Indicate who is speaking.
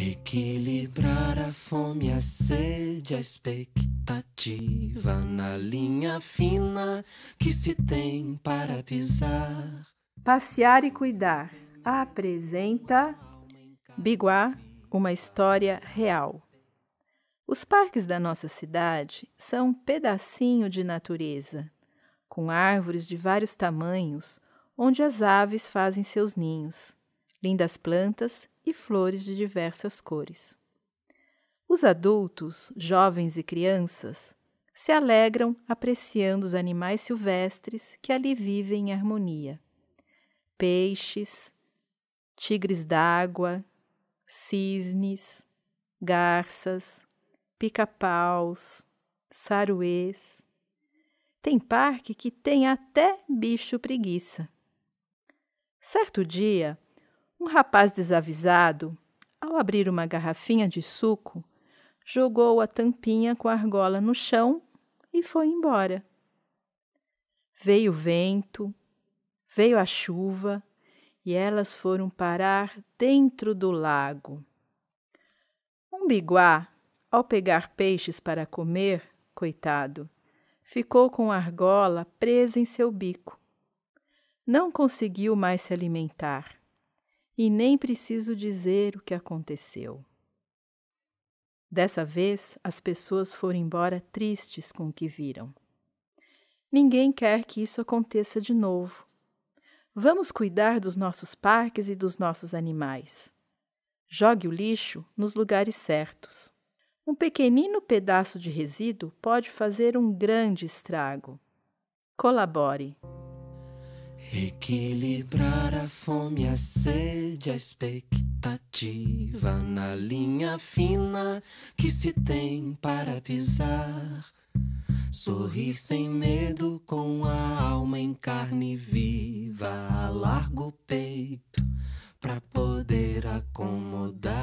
Speaker 1: Equilibrar a fome, a sede, a expectativa na linha fina que se tem para
Speaker 2: pisar. Passear e cuidar apresenta Biguá, uma história real. Os parques da nossa cidade são um pedacinho de natureza, com árvores de vários tamanhos, onde as aves fazem seus ninhos, lindas plantas e flores de diversas cores. Os adultos, jovens e crianças, se alegram apreciando os animais silvestres que ali vivem em harmonia. Peixes, tigres d'água, cisnes, garças, pica-paus, saruês. Tem parque que tem até bicho preguiça. Certo dia, um rapaz desavisado, ao abrir uma garrafinha de suco, jogou a tampinha com a argola no chão e foi embora. Veio o vento, veio a chuva e elas foram parar dentro do lago. Um biguá, ao pegar peixes para comer, coitado, ficou com a argola presa em seu bico. Não conseguiu mais se alimentar e nem preciso dizer o que aconteceu. Dessa vez, as pessoas foram embora tristes com o que viram. Ninguém quer que isso aconteça de novo. Vamos cuidar dos nossos parques e dos nossos animais. Jogue o lixo nos lugares certos. Um pequenino pedaço de resíduo pode fazer um grande estrago. Colabore.
Speaker 1: Equilibrar a fome, a sede, a expectativa na linha fina que se tem para pisar. Sorrir sem medo com a alma em carne viva, largo peito para poder acomodar.